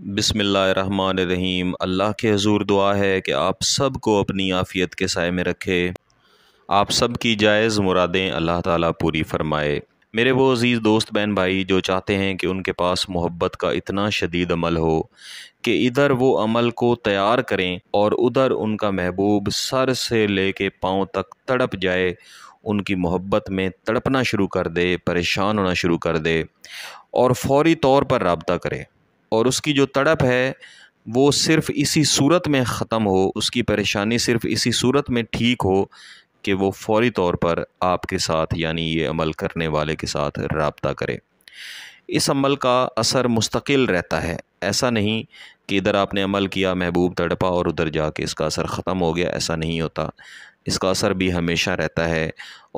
रहीम अल्लाह के हजूर दुआ है कि आप सब को अपनी आफ़ियत के साय में रखे आप सब की जायज़ मुरादें अल्लाह ताला पूरी फरमाए मेरे वो अज़ीज़ दोस्त बहन भाई जो चाहते हैं कि उनके पास मोहब्बत का इतना शदीद अमल हो कि इधर वो अमल को तैयार करें और उधर उनका महबूब सर से ले कर पाँव तक तड़प जाए उनकी मोहब्बत में तड़पना शुरू कर दे परेशान होना शुरू कर दे और फौरी तौर पर रबता करें और उसकी जो तड़प है वो सिर्फ़ इसी सूरत में ख़त्म हो उसकी परेशानी सिर्फ़ इसी सूरत में ठीक हो कि वो फौरी तौर पर आपके साथ यानी ये अमल करने वाले के साथ रबता करे इस अमल का असर मुस्तकिल रहता है ऐसा नहीं कि इधर आपने अमल किया महबूब तड़पा और उधर जाके इसका असर ख़त्म हो गया ऐसा नहीं होता इसका असर भी हमेशा रहता है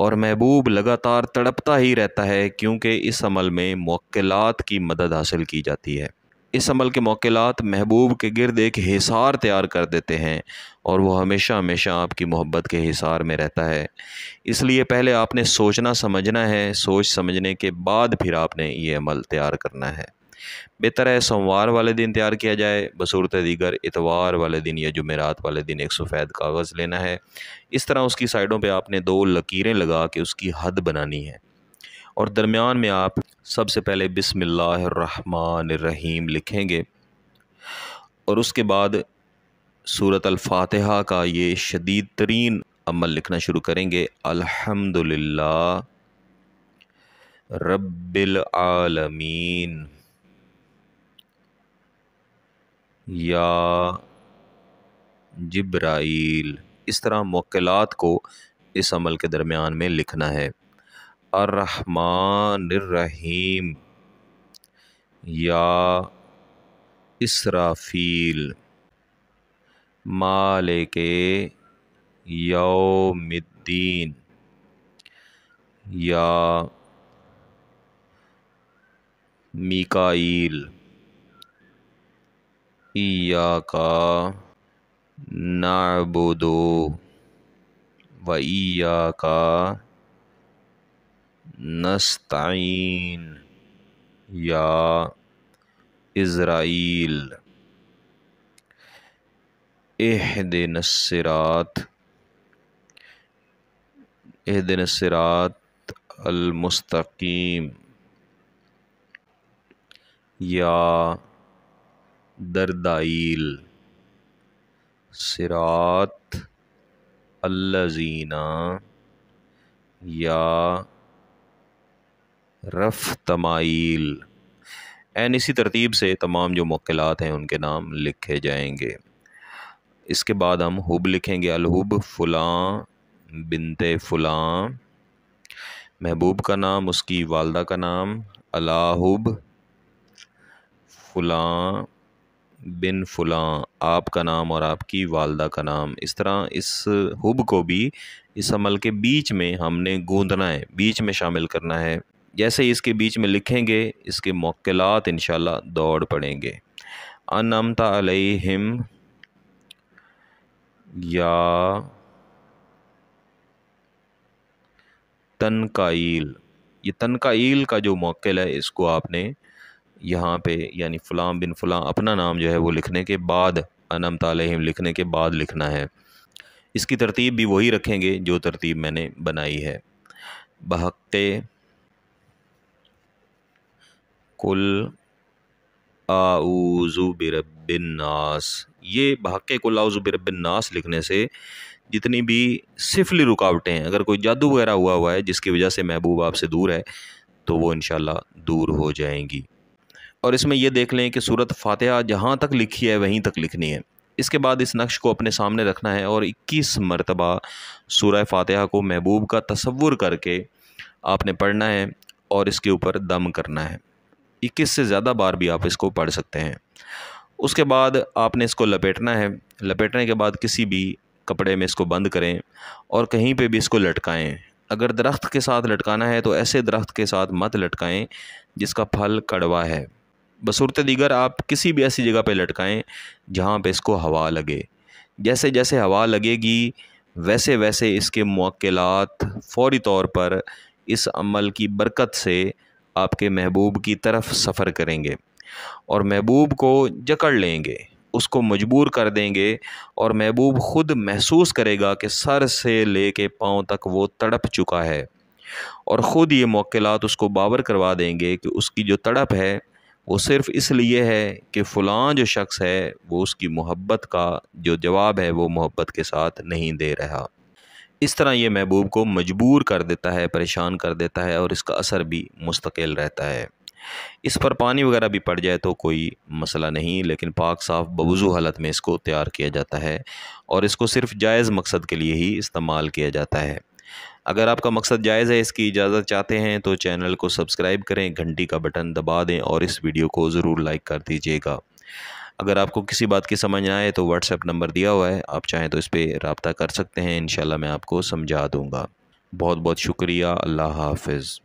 और महबूब लगातार तड़पता ही रहता है क्योंकि इस अमल में मौक़ात की मदद हासिल की जाती है इस अमल के मौकेलात महबूब के गिरद एक हिसार तैयार कर देते हैं और वह हमेशा हमेशा आपकी मोहब्बत के हिसार में रहता है इसलिए पहले आपने सोचना समझना है सोच समझने के बाद फिर आपने ये अमल तैयार करना है बेहतर है सोमवार वाले दिन तैयार किया जाए बसूरत दीगर इतवार वाले दिन या जुमेरात वाले दिन एक सफ़ेद कागज़ लेना है इस तरह उसकी साइडों पे आपने दो लकीरें लगा के उसकी हद बनानी है और दरमियान में आप सबसे पहले बिसमीम लिखेंगे और उसके बाद सूरत अलफातहा का ये शदीद तरीन अमल लिखना शुरू करेंगे अल्हम्दुलिल्लाह रब्बिल आलमीन या जब्राइल इस तरह मक्लात को इस अमल के दरमियान में लिखना है अर्रहमानिर्रहीम या इसराफील मालिक यौमिद्दीन या मिकाइल इया का नाबुदो व इया का नस्ताइन या इजराइल एहद नसरात एहद नसरात अलमस्तकीम या दरदाइल सिरात अल्लजीना या रफ़ तमाइल एन इसी तरतीब से तमाम जो मक्लात हैं उनके नाम लिखे जाएंगे इसके बाद हम हुब लिखेंगे अलहुब फ़लाँ बिनते फ़लाँ महबूब का नाम उसकी वालदा का नाम अलाहुब फुलां बिन फ़लाँ आपका नाम और आपकी वालदा का नाम इस तरह इस हुब को भी इस अमल के बीच में हमने गूंदना है बीच में शामिल करना है जैसे ही इसके बीच में लिखेंगे इसके मौकलात इन दौड़ पड़ेंगे अनमता अलहिम या तनकाइल ये तनकाइल का जो मौकल है इसको आपने यहाँ पे यानी फ़लाँ बिन फ़लाँ अपना नाम जो है वो लिखने के बाद अनम तालहिम लिखने के बाद लिखना है इसकी तरतीब भी वही रखेंगे जो तरतीब मैंने बनाई है बहकते कुल आऊज़ु बिरबिन्नास ये भाग्य के कुल आऊज़ु लिखने से जितनी भी सिफली रुकावटें हैं अगर कोई जादू वगैरह हुआ हुआ है जिसकी वजह से महबूब आपसे दूर है तो वो इन दूर हो जाएंगी और इसमें यह देख लें कि सूरत फातहा जहाँ तक लिखी है वहीं तक लिखनी है इसके बाद इस नक्श को अपने सामने रखना है और 21 मरतबा सूरह फातहा को महबूब का तस्वुर करके आपने पढ़ना है और इसके ऊपर दम करना है इक्कीस से ज़्यादा बार भी आप इसको पढ़ सकते हैं उसके बाद आपने इसको लपेटना है लपेटने के बाद किसी भी कपड़े में इसको बंद करें और कहीं पे भी इसको लटकाएं अगर दरख्त के साथ लटकाना है तो ऐसे दरख्त के साथ मत लटकाएं जिसका फल कड़वा है बसूरत दीगर आप किसी भी ऐसी जगह पे लटकाएं जहाँ पे इसको हवा लगे जैसे जैसे हवा लगेगी वैसे वैसे इसके मौक़ात फ़ौरी तौर पर इस अमल की बरकत से आपके महबूब की तरफ सफ़र करेंगे और महबूब को जकड़ लेंगे उसको मजबूर कर देंगे और महबूब ख़ुद महसूस करेगा कि सर से ले के पाँव तक वो तड़प चुका है और ख़ुद ये मौकलात उसको बावर करवा देंगे कि उसकी जो तड़प है वो सिर्फ़ इसलिए है कि फ़लाँ जो शख्स है वो उसकी मोहब्बत का जो जवाब है वो मोहब्बत के साथ नहीं दे रहा इस तरह ये महबूब को मजबूर कर देता है परेशान कर देता है और इसका असर भी मुस्तकिल रहता है इस पर पानी वगैरह भी पड़ जाए तो कोई मसला नहीं लेकिन पाक साफ बवज़ू हालत में इसको तैयार किया जाता है और इसको सिर्फ जायज़ मकसद के लिए ही इस्तेमाल किया जाता है अगर आपका मकसद जायज़ है इसकी इजाज़त चाहते हैं तो चैनल को सब्सक्राइब करें घंटी का बटन दबा दें और इस वीडियो को ज़रूर लाइक कर दीजिएगा अगर आपको किसी बात की समझ ना आए तो व्हाट्सएप नंबर दिया हुआ है आप चाहें तो इस पर रबता कर सकते हैं इन मैं आपको समझा दूँगा बहुत बहुत शुक्रिया अल्लाह हाफिज़